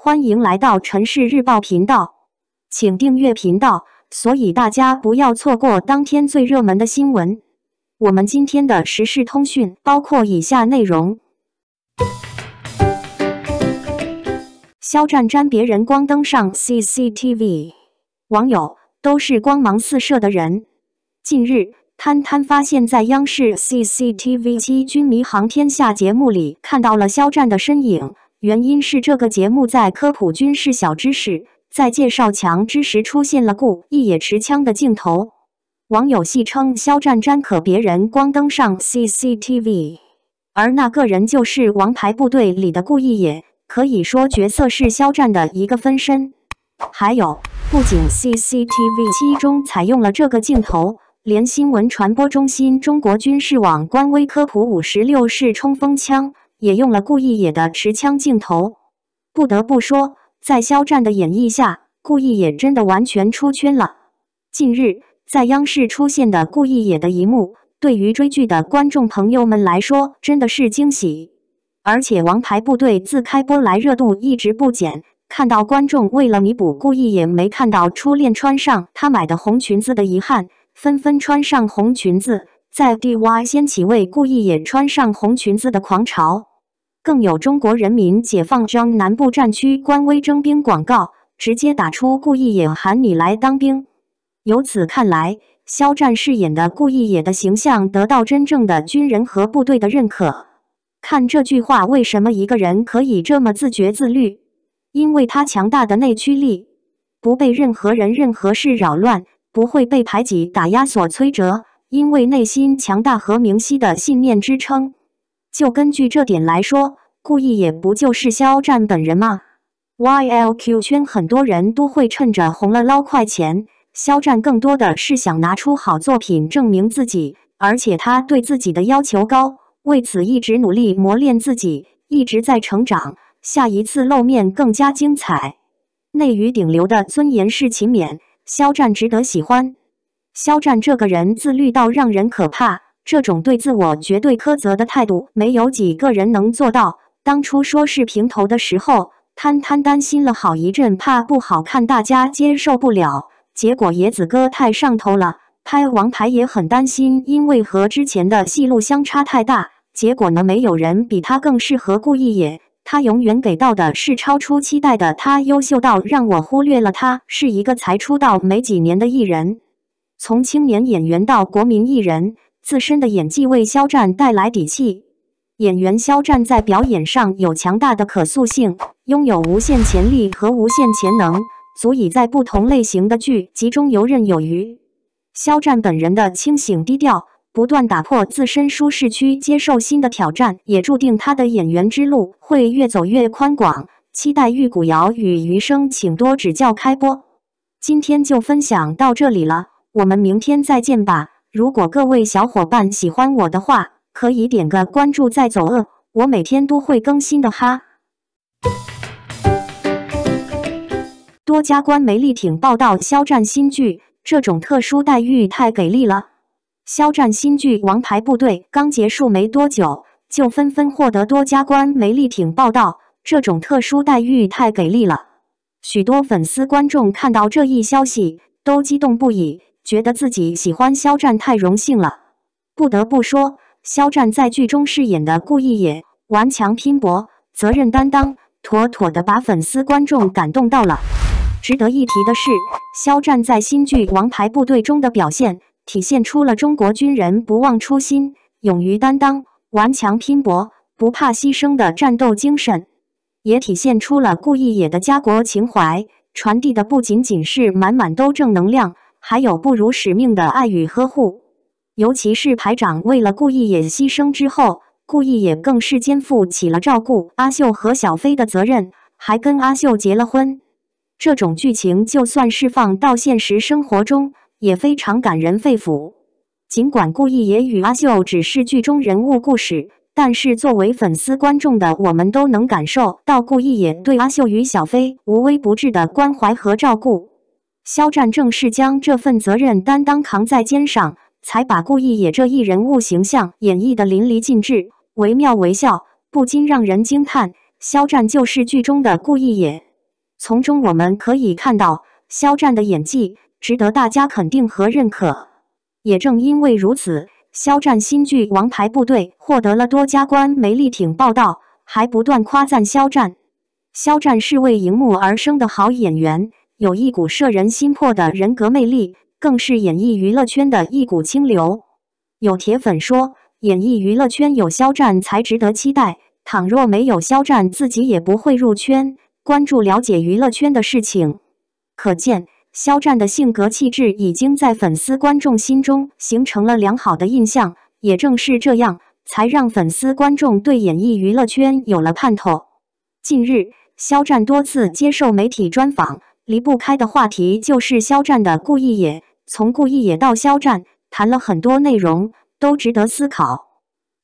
欢迎来到城市日报频道，请订阅频道，所以大家不要错过当天最热门的新闻。我们今天的时事通讯包括以下内容：肖战沾别人光登上 CCTV，网友都是光芒四射的人。近日，摊摊发现在央视 CCTV 七《军迷航天下》节目里看到了肖战的身影。原因是这个节目在科普军事小知识，在介绍强之时出现了故意也持枪的镜头，网友戏称肖战沾可别人光登上 CCTV，而那个人就是《王牌部队》里的顾意也，可以说角色是肖战的一个分身。还有，不仅 CCTV 七中采用了这个镜头，连新闻传播中心、中国军事网官微科普五十六式冲锋枪。也用了顾亦野的持枪镜头，不得不说，在肖战的演绎下，顾亦野真的完全出圈了。近日，在央视出现的顾亦野的一幕，对于追剧的观众朋友们来说，真的是惊喜。而且，《王牌部队》自开播来热度一直不减，看到观众为了弥补顾亦野没看到初恋穿上他买的红裙子的遗憾，纷纷穿上红裙子。在 DY 掀起为顾一也穿上红裙子的狂潮，更有中国人民解放军南部战区官微征兵广告，直接打出“顾一也喊你来当兵”。由此看来，肖战饰演的顾一也的形象得到真正的军人和部队的认可。看这句话，为什么一个人可以这么自觉自律？因为他强大的内驱力，不被任何人、任何事扰乱，不会被排挤打压所摧折。因为内心强大和明晰的信念支撑，就根据这点来说，故意也不就是肖战本人吗？Y L Q 圈很多人都会趁着红了捞快钱，肖战更多的是想拿出好作品证明自己，而且他对自己的要求高，为此一直努力磨练自己，一直在成长。下一次露面更加精彩。内娱顶流的尊严是勤勉，肖战值得喜欢。肖战这个人自律到让人可怕，这种对自我绝对苛责的态度，没有几个人能做到。当初说视频头的时候，摊摊担心了好一阵，怕不好看，大家接受不了。结果野子哥太上头了，拍王牌也很担心，因为和之前的戏路相差太大。结果呢，没有人比他更适合故意演，他永远给到的是超出期待的，他优秀到让我忽略了他是一个才出道没几年的艺人。从青年演员到国民艺人，自身的演技为肖战带来底气。演员肖战在表演上有强大的可塑性，拥有无限潜力和无限潜能，足以在不同类型的剧集中游刃有余。肖战本人的清醒低调，不断打破自身舒适区，接受新的挑战，也注定他的演员之路会越走越宽广。期待《玉骨遥》与《余生》，请多指教。开播，今天就分享到这里了。我们明天再见吧。如果各位小伙伴喜欢我的话，可以点个关注再走哦。我每天都会更新的哈。多家官媒力挺报道肖战新剧，这种特殊待遇太给力了。肖战新剧《王牌部队》刚结束没多久，就纷纷获得多家官媒力挺报道，这种特殊待遇太给力了。许多粉丝观众看到这一消息，都激动不已。觉得自己喜欢肖战太荣幸了。不得不说，肖战在剧中饰演的顾易也顽强拼搏、责任担当，妥妥的把粉丝观众感动到了。值得一提的是，肖战在新剧《王牌部队》中的表现，体现出了中国军人不忘初心、勇于担当、顽强拼搏、不怕牺牲的战斗精神，也体现出了顾易也的家国情怀，传递的不仅仅是满满都正能量。还有不辱使命的爱与呵护，尤其是排长为了故意野牺牲之后，故意野更是肩负起了照顾阿秀和小飞的责任，还跟阿秀结了婚。这种剧情就算是放到现实生活中，也非常感人肺腑。尽管故意野与阿秀只是剧中人物故事，但是作为粉丝观众的我们都能感受到故意野对阿秀与小飞无微不至的关怀和照顾。肖战正是将这份责任担当扛在肩上，才把顾亦野这一人物形象演绎得淋漓尽致、惟妙惟肖，不禁让人惊叹：肖战就是剧中的顾亦野。从中我们可以看到，肖战的演技值得大家肯定和认可。也正因为如此，肖战新剧《王牌部队》获得了多家官媒力挺报道，还不断夸赞肖战：肖战是为荧幕而生的好演员。有一股摄人心魄的人格魅力，更是演艺娱乐圈的一股清流。有铁粉说，演艺娱乐圈有肖战才值得期待。倘若没有肖战，自己也不会入圈关注了解娱乐圈的事情。可见，肖战的性格气质已经在粉丝观众心中形成了良好的印象。也正是这样，才让粉丝观众对演艺娱乐圈有了盼头。近日，肖战多次接受媒体专访。离不开的话题就是肖战的顾意。野，从顾意野到肖战，谈了很多内容，都值得思考。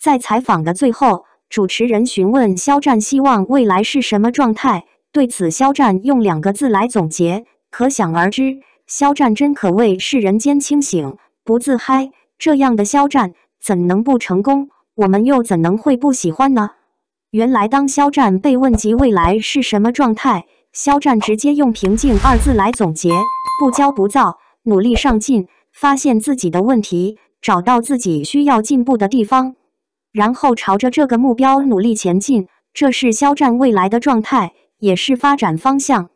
在采访的最后，主持人询问肖战希望未来是什么状态，对此肖战用两个字来总结。可想而知，肖战真可谓是人间清醒，不自嗨。这样的肖战怎能不成功？我们又怎能会不喜欢呢？原来，当肖战被问及未来是什么状态，肖战直接用“平静”二字来总结，不骄不躁，努力上进，发现自己的问题，找到自己需要进步的地方，然后朝着这个目标努力前进。这是肖战未来的状态，也是发展方向。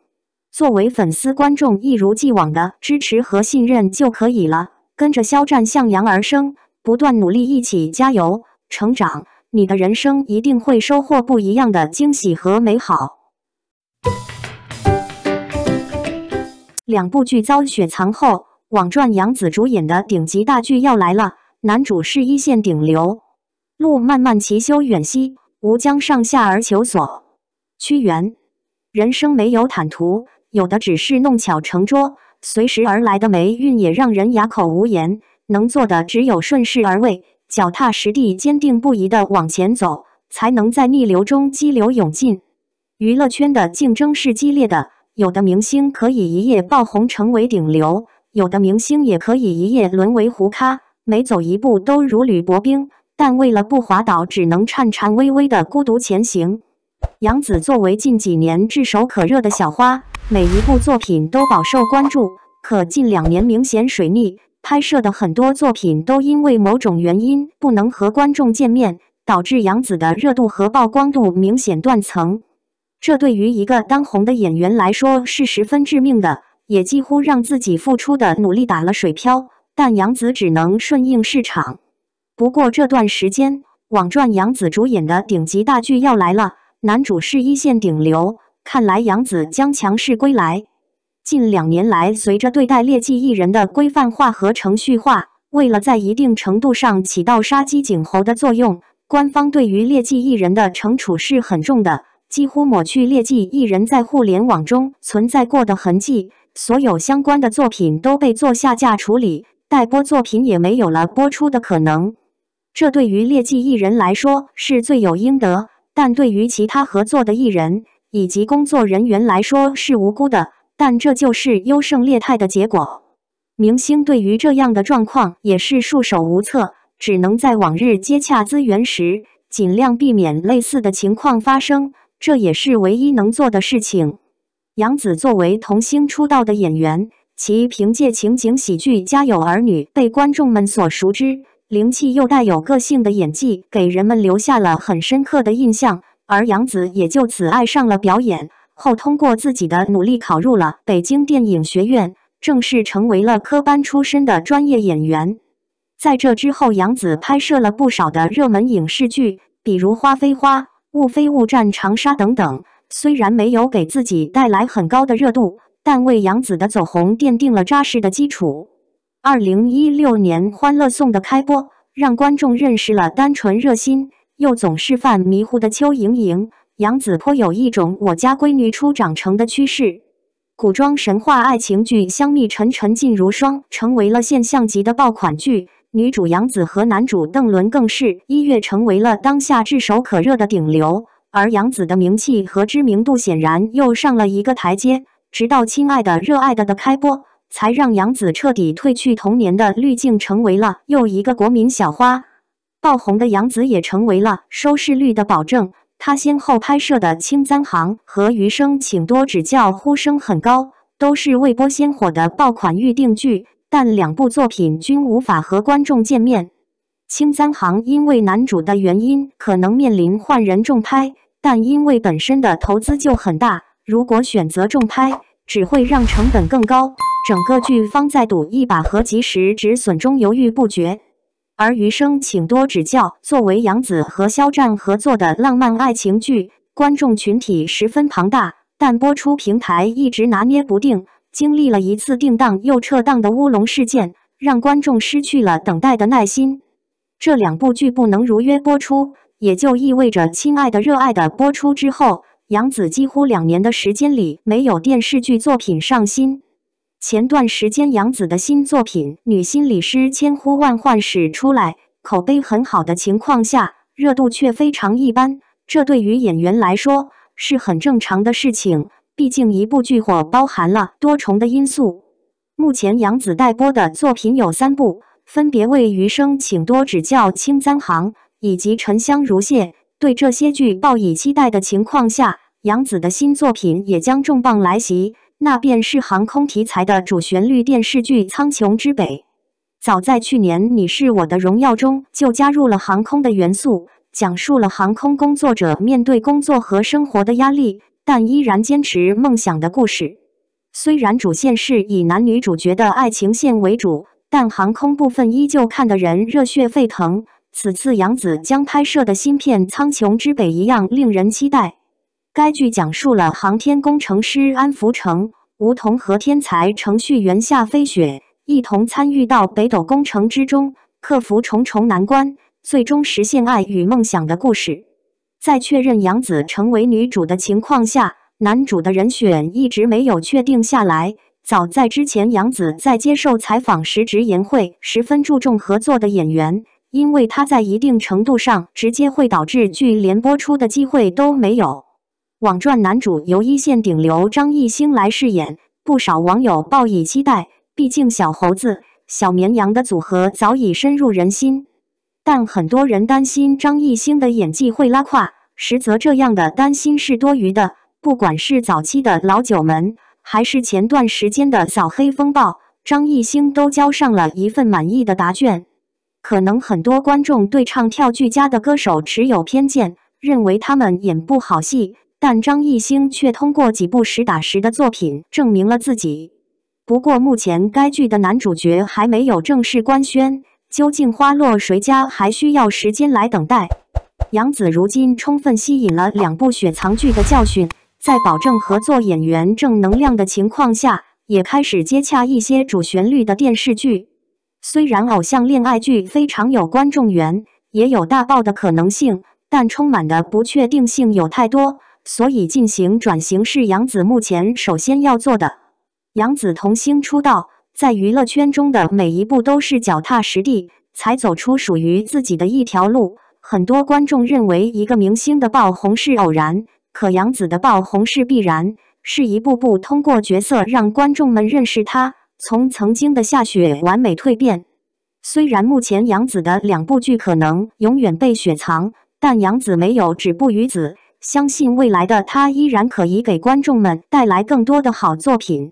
作为粉丝观众，一如既往的支持和信任就可以了。跟着肖战向阳而生，不断努力，一起加油，成长。你的人生一定会收获不一样的惊喜和美好。两部剧遭雪藏后，网传杨紫主演的顶级大剧要来了，男主是一线顶流。路漫漫其修远兮，吾将上下而求索。屈原，人生没有坦途，有的只是弄巧成拙。随时而来的霉运也让人哑口无言，能做的只有顺势而为，脚踏实地，坚定不移地往前走，才能在逆流中激流勇进。娱乐圈的竞争是激烈的。有的明星可以一夜爆红成为顶流，有的明星也可以一夜沦为糊咖，每走一步都如履薄冰，但为了不滑倒，只能颤颤巍巍地孤独前行。杨紫作为近几年炙手可热的小花，每一部作品都饱受关注，可近两年明显水逆，拍摄的很多作品都因为某种原因不能和观众见面，导致杨紫的热度和曝光度明显断层。这对于一个当红的演员来说是十分致命的，也几乎让自己付出的努力打了水漂。但杨紫只能顺应市场。不过这段时间，网传杨紫主演的顶级大剧要来了，男主是一线顶流，看来杨紫将强势归来。近两年来，随着对待劣迹艺人的规范化和程序化，为了在一定程度上起到杀鸡儆猴的作用，官方对于劣迹艺人的惩处是很重的。几乎抹去劣迹艺人，在互联网中存在过的痕迹，所有相关的作品都被做下架处理，待播作品也没有了播出的可能。这对于劣迹艺人来说是罪有应得，但对于其他合作的艺人以及工作人员来说是无辜的。但这就是优胜劣汰的结果。明星对于这样的状况也是束手无策，只能在往日接洽资源时尽量避免类似的情况发生。这也是唯一能做的事情。杨紫作为童星出道的演员，其凭借情景喜剧《家有儿女》被观众们所熟知，灵气又带有个性的演技给人们留下了很深刻的印象。而杨紫也就此爱上了表演，后通过自己的努力考入了北京电影学院，正式成为了科班出身的专业演员。在这之后，杨紫拍摄了不少的热门影视剧，比如《花非花》。《雾非雾》、《战长沙》等等，虽然没有给自己带来很高的热度，但为杨紫的走红奠定了扎实的基础。二零一六年《欢乐颂》的开播，让观众认识了单纯、热心又总是犯迷糊的邱莹莹，杨紫颇有一种“我家闺女初长成”的趋势。古装神话爱情剧《香蜜沉沉烬如霜》成为了现象级的爆款剧。女主杨紫和男主邓伦更是一跃成为了当下炙手可热的顶流，而杨紫的名气和知名度显然又上了一个台阶。直到《亲爱的，热爱的》的开播，才让杨紫彻底褪去童年的滤镜，成为了又一个国民小花。爆红的杨紫也成为了收视率的保证，她先后拍摄的《青簪行》和《余生，请多指教》呼声很高，都是未播先火的爆款预定剧。但两部作品均无法和观众见面，《青三行》因为男主的原因，可能面临换人重拍；但因为本身的投资就很大，如果选择重拍，只会让成本更高。整个剧方在赌一把合集时，止损中犹豫不决。而《余生，请多指教》作为杨紫和肖战合作的浪漫爱情剧，观众群体十分庞大，但播出平台一直拿捏不定。经历了一次定档又撤档的乌龙事件，让观众失去了等待的耐心。这两部剧不能如约播出，也就意味着《亲爱的热爱的》播出之后，杨紫几乎两年的时间里没有电视剧作品上新。前段时间，杨紫的新作品《女心理师》千呼万唤始出来，口碑很好的情况下，热度却非常一般。这对于演员来说是很正常的事情。毕竟，一部剧火包含了多重的因素。目前，杨紫待播的作品有三部，分别为《余生，请多指教》《青簪行》以及《沉香如屑》。对这些剧抱以期待的情况下，杨紫的新作品也将重磅来袭，那便是航空题材的主旋律电视剧《苍穹之北》。早在去年，《你是我的荣耀》中就加入了航空的元素，讲述了航空工作者面对工作和生活的压力。但依然坚持梦想的故事。虽然主线是以男女主角的爱情线为主，但航空部分依旧看得人热血沸腾。此次杨紫将拍摄的新片《苍穹之北》一样令人期待。该剧讲述了航天工程师安福成、梧桐和天才程序员夏飞雪一同参与到北斗工程之中，克服重重难关，最终实现爱与梦想的故事。在确认杨紫成为女主的情况下，男主的人选一直没有确定下来。早在之前，杨紫在接受采访时直言会十分注重合作的演员，因为他在一定程度上直接会导致剧连播出的机会都没有。网传男主由一线顶流张艺兴来饰演，不少网友报以期待，毕竟小猴子、小绵羊的组合早已深入人心。但很多人担心张艺兴的演技会拉胯，实则这样的担心是多余的。不管是早期的老九门，还是前段时间的扫黑风暴，张艺兴都交上了一份满意的答卷。可能很多观众对唱跳俱佳的歌手持有偏见，认为他们演不好戏，但张艺兴却通过几部实打实的作品证明了自己。不过，目前该剧的男主角还没有正式官宣。究竟花落谁家，还需要时间来等待。杨紫如今充分吸引了两部雪藏剧的教训，在保证合作演员正能量的情况下，也开始接洽一些主旋律的电视剧。虽然偶像恋爱剧非常有观众缘，也有大爆的可能性，但充满的不确定性有太多，所以进行转型是杨紫目前首先要做的。杨紫童星出道。在娱乐圈中的每一步都是脚踏实地，才走出属于自己的一条路。很多观众认为一个明星的爆红是偶然，可杨紫的爆红是必然，是一步步通过角色让观众们认识她，从曾经的下雪完美蜕变。虽然目前杨紫的两部剧可能永远被雪藏，但杨紫没有止步于此，相信未来的她依然可以给观众们带来更多的好作品。